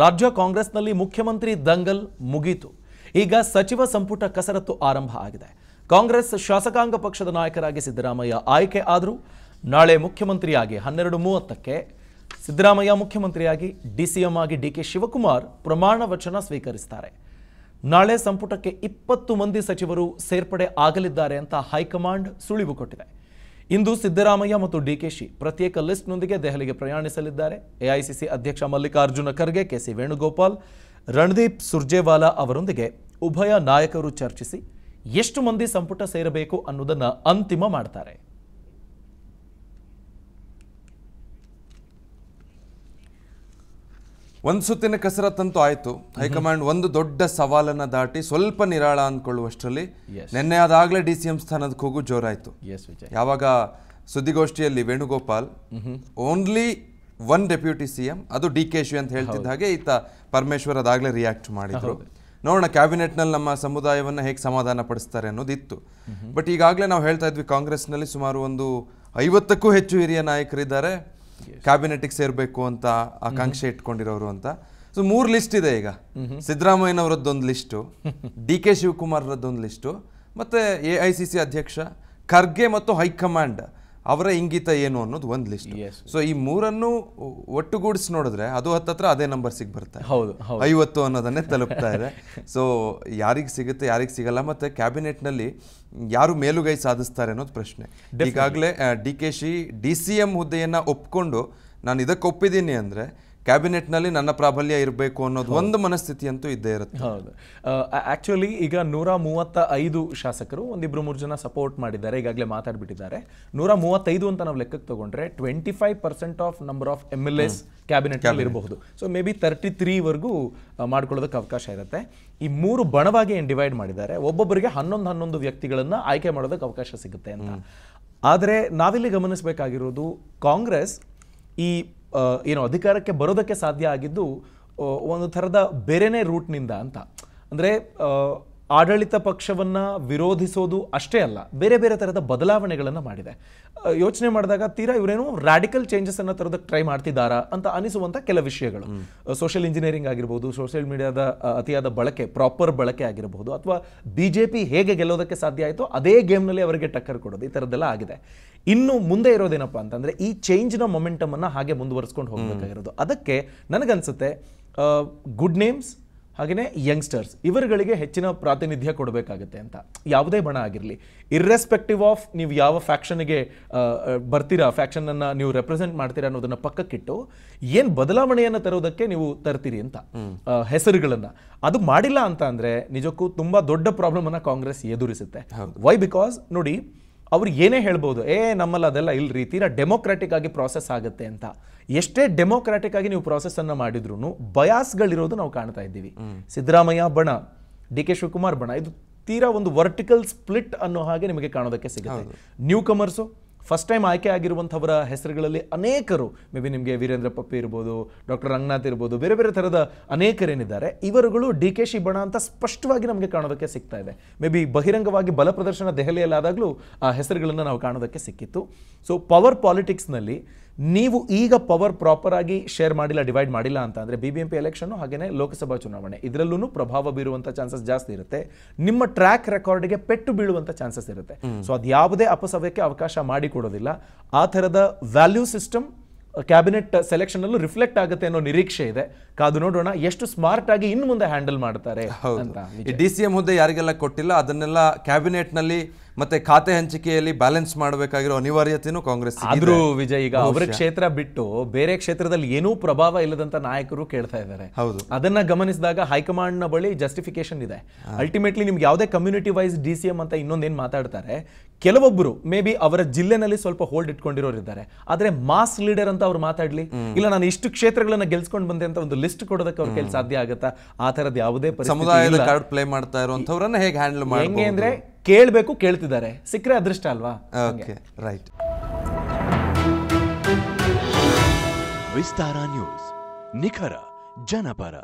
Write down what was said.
ರಾಜ್ಯ ಕಾಂಗ್ರೆಸ್ನಲ್ಲಿ ಮುಖ್ಯಮಂತ್ರಿ ದಂಗಲ್ ಮುಗೀತು ಈಗ ಸಚಿವ ಸಂಪುಟ ಕಸರತ್ತು ಆರಂಭ ಆಗಿದೆ ಕಾಂಗ್ರೆಸ್ ಶಾಸಕಾಂಗ ಪಕ್ಷದ ನಾಯಕರಾಗಿ ಸಿದ್ದರಾಮಯ್ಯ ಆಯ್ಕೆ ಆದರೂ ನಾಳೆ ಮುಖ್ಯಮಂತ್ರಿಯಾಗಿ ಹನ್ನೆರಡು ಮೂವತ್ತಕ್ಕೆ ಸಿದ್ದರಾಮಯ್ಯ ಮುಖ್ಯಮಂತ್ರಿಯಾಗಿ ಡಿಸಿಎಂ ಆಗಿ ಡಿ ಕೆ ಶಿವಕುಮಾರ್ ಪ್ರಮಾಣ ವಚನ ಸ್ವೀಕರಿಸುತ್ತಾರೆ ನಾಳೆ ಸಂಪುಟಕ್ಕೆ ಇಪ್ಪತ್ತು ಮಂದಿ ಸಚಿವರು ಸೇರ್ಪಡೆ ಆಗಲಿದ್ದಾರೆ ಅಂತ ಹೈಕಮಾಂಡ್ ಸುಳಿವು ಕೊಟ್ಟಿದೆ ಇಂದು ಸಿದ್ದರಾಮಯ್ಯ ಮತ್ತು ಡಿಕೆಶಿ ಪ್ರತ್ಯೇಕ ಲಿಸ್ಟ್ನೊಂದಿಗೆ ದೆಹಲಿಗೆ ಪ್ರಯಾಣಿಸಲಿದ್ದಾರೆ ಎಐಸಿಸಿ ಅಧ್ಯಕ್ಷ ಮಲ್ಲಿಕಾರ್ಜುನ ಖರ್ಗೆ ಕೆಸಿ ವೇಣುಗೋಪಾಲ್ ರಣದೀಪ್ ಸುರ್ಜೇವಾಲಾ ಅವರೊಂದಿಗೆ ಉಭಯ ನಾಯಕರು ಚರ್ಚಿಸಿ ಎಷ್ಟು ಮಂದಿ ಸಂಪುಟ ಸೇರಬೇಕು ಅನ್ನೋದನ್ನು ಅಂತಿಮ ಮಾಡ್ತಾರೆ ಒಂದು ಸುತ್ತಿನ ಕಸರತ್ತಂತೂ ಆಯ್ತು ಹೈಕಮಾಂಡ್ ಒಂದು ದೊಡ್ಡ ಸವಾಲನ್ನು ದಾಟಿ ಸ್ವಲ್ಪ ನಿರಾಳ ಅಂದ್ಕೊಳ್ಳುವಷ್ಟರಲ್ಲಿ ನಿನ್ನೆ ಅದಾಗಲೇ ಡಿ ಸಿ ಎಂ ಸ್ಥಾನದ ಕೂಗು ಜೋರಾಯಿತು ಯಾವಾಗ ಸುದ್ದಿಗೋಷ್ಠಿಯಲ್ಲಿ Venugopal only one deputy C M ಅದು ಡಿ ಕೆ ಶಿ ಅಂತ ಹೇಳ್ತಿದ್ದ ಹಾಗೆ ಈತ ಪರಮೇಶ್ವರ್ ಅದಾಗಲೇ ರಿಯಾಕ್ಟ್ ಮಾಡಿದ್ರು ನೋಡೋಣ ಕ್ಯಾಬಿನೆಟ್ನಲ್ಲಿ ನಮ್ಮ ಸಮುದಾಯವನ್ನು ಹೇಗೆ ಸಮಾಧಾನ ಪಡಿಸ್ತಾರೆ ಅನ್ನೋದಿತ್ತು ಬಟ್ ಈಗಾಗಲೇ ನಾವು ಹೇಳ್ತಾ ಇದ್ವಿ ಕಾಂಗ್ರೆಸ್ನಲ್ಲಿ ಸುಮಾರು ಒಂದು ಐವತ್ತಕ್ಕೂ ಹೆಚ್ಚು ಹಿರಿಯ ನಾಯಕರಿದ್ದಾರೆ ಕ್ಯಾಬಿನೆಟ್ಗೆ ಸೇರ್ಬೇಕು ಅಂತ ಆಕಾಂಕ್ಷೆ mm-hmm. ಇಟ್ಕೊಂಡಿರೋರು ಅಂತ ಸೊ ಮೂರು ಲಿಸ್ಟ್ ಇದೆ ಈಗ mm-hmm. ಸಿದ್ದರಾಮಯ್ಯನವರದ್ದೊಂದು ಲಿಸ್ಟು ಡಿ ಕೆ ಶಿವಕುಮಾರ್ರದ್ದೊಂದು ಲಿಸ್ಟು ಮತ್ತು ಎ ಐ ಸಿ ಸಿ ಅಧ್ಯಕ್ಷ ಖರ್ಗೆ ಮತ್ತು ಹೈಕಮಾಂಡ್ ಅವರ ಇಂಗಿತ ಏನು ಅನ್ನೋದು ಒಂದು ಲಿಸ್ಟ್ ಸೊ ಈ ಮೂರನ್ನು ಒಟ್ಟುಗೂಡಿಸಿ ನೋಡಿದ್ರೆ ಅದು ಹತ್ತತ್ರ ಅದೇ ನಂಬರ್ ಸಿಗ್ ಬರುತ್ತೆ ಹೌದು ಐವತ್ತು ಅನ್ನೋದನ್ನೇ ತಲುಪ್ತಾ ಇದೆ ಸೊ ಯಾರಿಗೆ ಸಿಗುತ್ತೆ ಯಾರಿಗೆ ಸಿಗಲ್ಲ ಕ್ಯಾಬಿನೆಟ್ ಕ್ಯಾಬಿನೆಟ್ನಲ್ಲಿ ಯಾರು ಮೇಲುಗೈ ಸಾಧಿಸ್ತಾರೆ ಅನ್ನೋದು ಪ್ರಶ್ನೆ ಈಗಾಗಲೇ D K Shi D C M ಹುದ್ದೆಯನ್ನ ಒಪ್ಕೊಂಡು ನಾನು ಇದಕ್ಕೆ ಒಪ್ಪಿದ್ದೀನಿ ಅಂದ್ರೆ ಕ್ಯಾಬಿನೆಟ್ನಲ್ಲಿ ನನ್ನ ಪ್ರಾಬಲ್ಯ ಇರಬೇಕು ಅನ್ನೋದು ಒಂದು ಮನಸ್ಥಿತಿ ಅಂತೂ ಇದ್ದೇ ಇರುತ್ತೆ ಹೌದು ಆ್ಯಕ್ಚುಲಿ ಈಗ ನೂರ ಮೂವತ್ತ ಐದು ಶಾಸಕರು ಒಂದಿಬ್ಬರು ಮೂರು ಜನ ಸಪೋರ್ಟ್ ಮಾಡಿದ್ದಾರೆ ಈಗಾಗಲೇ ಮಾತಾಡ್ಬಿಟ್ಟಿದ್ದಾರೆ ನೂರ ಮೂವತ್ತೈದು ಅಂತ ನಾವು ಲೆಕ್ಕಕ್ಕೆ ತಗೊಂಡ್ರೆ twenty five percent of number of M L S ಕ್ಯಾಬಿನೆಟ್ನಲ್ಲಿ ಇರಬಹುದು ಸೊ ಮೇ ಬಿ ತರ್ಟಿ ತ್ರೀವರೆಗೂ ಮಾಡ್ಕೊಳ್ಳೋದಕ್ಕೆ ಅವಕಾಶ ಇರುತ್ತೆ ಈ ಮೂರು ಬಣವಾಗಿ ಏನು ಡಿವೈಡ್ ಮಾಡಿದ್ದಾರೆ ಒಬ್ಬೊಬ್ಬರಿಗೆ ಹನ್ನೊಂದು ಹನ್ನೊಂದು ವ್ಯಕ್ತಿಗಳನ್ನು ಆಯ್ಕೆ ಮಾಡೋದಕ್ಕೆ ಅವಕಾಶ ಸಿಗುತ್ತೆ ಅಂತ ಆದರೆ ನಾವಿಲ್ಲಿ ಗಮನಿಸಬೇಕಾಗಿರೋದು ಕಾಂಗ್ರೆಸ್ ಈ ಏನು ಅಧಿಕಾರಕ್ಕೆ ಬರೋದಕ್ಕೆ ಸಾಧ್ಯ ಆಗಿದ್ದು ಒಂದು ಥರದ ಬೇರೆನೇ ರೂಟ್ನಿಂದ ಅಂತ ಅಂದರೆ ಆಡಳಿತ ಪಕ್ಷವನ್ನು ವಿರೋಧಿಸೋದು ಅಷ್ಟೇ ಅಲ್ಲ ಬೇರೆ ಬೇರೆ ಥರದ ಬದಲಾವಣೆಗಳನ್ನು ಮಾಡಿದೆ ಯೋಚನೆ ಮಾಡಿದಾಗ ತೀರಾ ಇವರೇನು ರ್ಯಾಡಿಕಲ್ ಅನ್ನು ತರೋದಕ್ಕೆ ಟ್ರೈ ಮಾಡ್ತಿದ್ದಾರಾ ಅಂತ ಅನಿಸುವಂಥ ಕೆಲ ವಿಷಯಗಳು ಸೋಷಿಯಲ್ ಇಂಜಿನಿಯರಿಂಗ್ ಆಗಿರ್ಬೋದು ಸೋಷಿಯಲ್ ಮೀಡಿಯಾದ ಅತಿಯಾದ ಬಳಕೆ ಪ್ರಾಪರ್ ಬಳಕೆ ಆಗಿರಬಹುದು ಅಥವಾ ಬಿ ಜೆ ಪಿ ಹೇಗೆ ಗೆಲ್ಲೋದಕ್ಕೆ ಸಾಧ್ಯ ಆಯಿತೋ ಅದೇ ಗೇಮ್ನಲ್ಲಿ ಅವರಿಗೆ ಟಕ್ಕರ್ ಕೊಡೋದು ಈ ಥರದ್ದೆಲ್ಲ ಆಗಿದೆ ಇನ್ನು ಮುಂದೆ ಇರೋದೇನಪ್ಪ ಅಂತಂದರೆ ಈ ಚೇಂಜ್ನ ಮೊಮೆಂಟಮನ್ನು ಹಾಗೆ ಮುಂದುವರಿಸ್ಕೊಂಡು ಹೋಗಬೇಕಾಗಿರೋದು ಅದಕ್ಕೆ ನನಗನ್ಸುತ್ತೆ ಗುಡ್ ನೇಮ್ಸ್ ಹಾಗೆಯೇ ಯಂಗ್ಸ್ಟರ್ಸ್ ಇವರುಗಳಿಗೆ ಹೆಚ್ಚಿನ ಪ್ರಾತಿನಿಧ್ಯ ಕೊಡಬೇಕಾಗುತ್ತೆ ಅಂತ ಯಾವುದೇ ಬಣ ಆಗಿರಲಿ ಇರ್ರೆಸ್ಪೆಕ್ಟಿವ್ ಆಫ್ ನೀವು ಯಾವ ಫ್ಯಾಕ್ಷನ್ಗೆ ಬರ್ತೀರಾ ಫ್ಯಾಕ್ಷನನ್ನು ನೀವು ರೆಪ್ರೆಸೆಂಟ್ ಮಾಡ್ತೀರಾ ಅನ್ನೋದನ್ನು ಪಕ್ಕಕ್ಕಿಟ್ಟು ಏನು ಬದಲಾವಣೆಯನ್ನು ತರೋದಕ್ಕೆ ನೀವು ತರ್ತೀರಿ ಅಂತ ಹೆಸರುಗಳನ್ನು ಅದು ಮಾಡಿಲ್ಲ ಅಂತ ಅಂದರೆ ನಿಜಕ್ಕೂ ತುಂಬ ದೊಡ್ಡ ಪ್ರಾಬ್ಲಮನ್ನು ಕಾಂಗ್ರೆಸ್ ಎದುರಿಸುತ್ತೆ ವೈ ಬಿಕಾಸ್ ನೋಡಿ ಅವ್ರು ಏನೇ ಹೇಳ್ಬೋದು ಏ ನಮ್ಮಲ್ಲಿ ಅದೆಲ್ಲ ರೀತಿ ತೀರಾ ಡೆಮೋಕ್ರಾಟಿಕ್ ಆಗಿ ಪ್ರಾಸೆಸ್ ಆಗುತ್ತೆ ಅಂತ ಎಷ್ಟೇ ಡೆಮೋಕ್ರಾಟಿಕ್ ಆಗಿ ನೀವು ಪ್ರಾಸೆಸ್ ಅನ್ನು ಮಾಡಿದ್ರು ಬಯಾಸ್ಗಳಿರೋದು ನಾವು ಕಾಣ್ತಾ ಇದ್ದೀವಿ ಸಿದ್ದರಾಮಯ್ಯ ಬಣ ಡಿ ಕೆ ಶಿವಕುಮಾರ್ ಬಣ ಇದು ತೀರಾ ಒಂದು ವರ್ಟಿಕಲ್ ಸ್ಪ್ಲಿಟ್ ಅನ್ನೋ ಹಾಗೆ ನಿಮಗೆ ಕಾಣೋದಕ್ಕೆ ಸಿಗುತ್ತೆ ನ್ಯೂ ಕಮರ್ಸು ಫಸ್ಟ್ ಟೈಮ್ ಆಯ್ಕೆ ಆಗಿರುವಂಥವರ ಹೆಸರುಗಳಲ್ಲಿ ಅನೇಕರು ಮೇ ಬಿ ನಿಮಗೆ ವೀರೇಂದ್ರ ಪಪ್ಪಿ ಇರ್ಬೋದು ಡಾಕ್ಟರ್ ರಂಗನಾಥ್ ಇರ್ಬೋದು ಬೇರೆ ಬೇರೆ ಥರದ ಅನೇಕರೇನಿದ್ದಾರೆ ಇವರುಗಳು ಡಿ ಕೆ ಬಣ ಅಂತ ಸ್ಪಷ್ಟವಾಗಿ ನಮಗೆ ಕಾಣೋದಕ್ಕೆ ಸಿಗ್ತಾ ಇದೆ ಮೇ ಬಿ ಬಹಿರಂಗವಾಗಿ ಬಲ ಪ್ರದರ್ಶನ ದೆಹಲಿಯಲ್ಲಾದಾಗಲೂ ಆ ಹೆಸರುಗಳನ್ನು ನಾವು ಕಾಣೋದಕ್ಕೆ ಸಿಕ್ಕಿತ್ತು ಸೊ ಪವರ್ ಪಾಲಿಟಿಕ್ಸ್ನಲ್ಲಿ ನೀವು ಈಗ ಪವರ್ ಪ್ರಾಪರ್ ಆಗಿ ಶೇರ್ ಮಾಡಿಲ್ಲ ಡಿವೈಡ್ ಮಾಡಿಲ್ಲ ಅಂತ ಅಂದರೆ B B M P election ಹಾಗೆಯೇ ಲೋಕಸಭಾ ಚುನಾವಣೆ ಇದರಲ್ಲೂ ಪ್ರಭಾವ ಬೀರುವಂಥ ಚಾನ್ಸಸ್ ಜಾಸ್ತಿ ಇರುತ್ತೆ ನಿಮ್ಮ ಟ್ರ್ಯಾಕ್ ರೆಕಾರ್ಡ್ಗೆ ಪೆಟ್ಟು ಬೀಳುವಂಥ ಚಾನ್ಸಸ್ ಇರುತ್ತೆ ಸೊ ಅದು ಯಾವುದೇ ಅಪಸವ್ಯಕ್ಕೆ ಅವಕಾಶ ಮಾಡಿಕೊಡೋದಿಲ್ಲ ಆ ಥರದ ವ್ಯಾಲ್ಯೂ ಸಿಸ್ಟಮ್ ಕ್ಯಾಬಿನೆಟ್ ಸೆಲೆಕ್ಷನಲ್ಲೂ ರಿಫ್ಲೆಕ್ಟ್ ಆಗುತ್ತೆ ಅನ್ನೋ ನಿರೀಕ್ಷೆ ಇದೆ ಕಾದು ನೋಡೋಣ ಎಷ್ಟು ಸ್ಮಾರ್ಟ್ ಆಗಿ ಇನ್ನು ಮುಂದೆ ಹ್ಯಾಂಡಲ್ ಮಾಡ್ತಾರೆ ಡಿ ಸಿ ಎಂ ಹುದ್ದೆ ಯಾರಿಗೆಲ್ಲ ಕೊಟ್ಟಿಲ್ಲ ಅದನ್ನೆಲ್ಲ ಕ್ಯಾಬಿನೆಟ್ನಲ್ಲಿ ಮತ್ತೆ ಖಾತೆ ಹಂಚಿಕೆಯಲ್ಲಿ ಬ್ಯಾಲೆನ್ಸ್ ಮಾಡಬೇಕಾಗಿರೋ ಅನಿವಾರ್ಯತೆಯೂ ಕಾಂಗ್ರೆಸ್ ಆದ್ರೂ ವಿಜಯ್ ಈಗ ಅವರ ಕ್ಷೇತ್ರ ಬಿಟ್ಟು ಬೇರೆ ಕ್ಷೇತ್ರದಲ್ಲಿ ಏನೂ ಪ್ರಭಾವ ಇಲ್ಲದಂತ ನಾಯಕರು ಕೇಳ್ತಾ ಇದ್ದಾರೆ ಹೌದು ಅದನ್ನ ಗಮನಿಸಿದಾಗ ಹೈಕಮಾಂಡ್ ನ ಬಳಿ ಜಸ್ಟಿಫಿಕೇಶನ್ ಇದೆ ಅಲ್ಟಿಮೇಟ್ಲಿ ನಿಮ್ಗೆ ಯಾವುದೇ community wise D C M ಅಂತ ಇನ್ನೊಂದೇನು ಮಾತಾಡ್ತಾರೆ ಕೆಲವೊಬ್ಬರು ಮೇ ಬಿ ಅವರ ಜಿಲ್ಲೆನಲ್ಲಿ ಸ್ವಲ್ಪ ಹೋಲ್ಡ್ ಇಟ್ಕೊಂಡಿರೋರು ಇದ್ದಾರೆ ಆದ್ರೆ ಮಾಸ್ ಲೀಡರ್ ಅಂತ ಅವ್ರು ಮಾತಾಡ್ಲಿ ಇಲ್ಲ ನಾನು ಇಷ್ಟು ಕ್ಷೇತ್ರಗಳನ್ನ ಗೆಲ್ಸ್ಕೊಂಡು ಬಂದೆ ಅಂತ ಒಂದು ಲಿಸ್ಟ್ ಕೊಡೋದಕ್ಕೆ ಅವ್ರ ಕೆಲಸ ಸಾಧ್ಯ ಆಗುತ್ತಾ ಆ ತರದ ಯಾವುದೇ ಸಮುದಾಯದ ಪ್ಲೇ ಮಾಡ್ತಾ ಇರುವಂತವ್ರನ್ನ ಹೇಗೆ ಹ್ಯಾಂಡಲ್ ಮಾಡಿ ಹೆಂಗೆ ಅಂದ್ರೆ ಕೇಳಬೇಕು ಕೇಳ್ತಿದ್ದಾರೆ ಸಿಕ್ಕರೆ ಅದೃಷ್ಟ ಅಲ್ವಾ ಓಕೆ ರೈಟ್ ವಿಸ್ತಾರ ನ್ಯೂಸ್ ನಿಖರ ಜನಪರ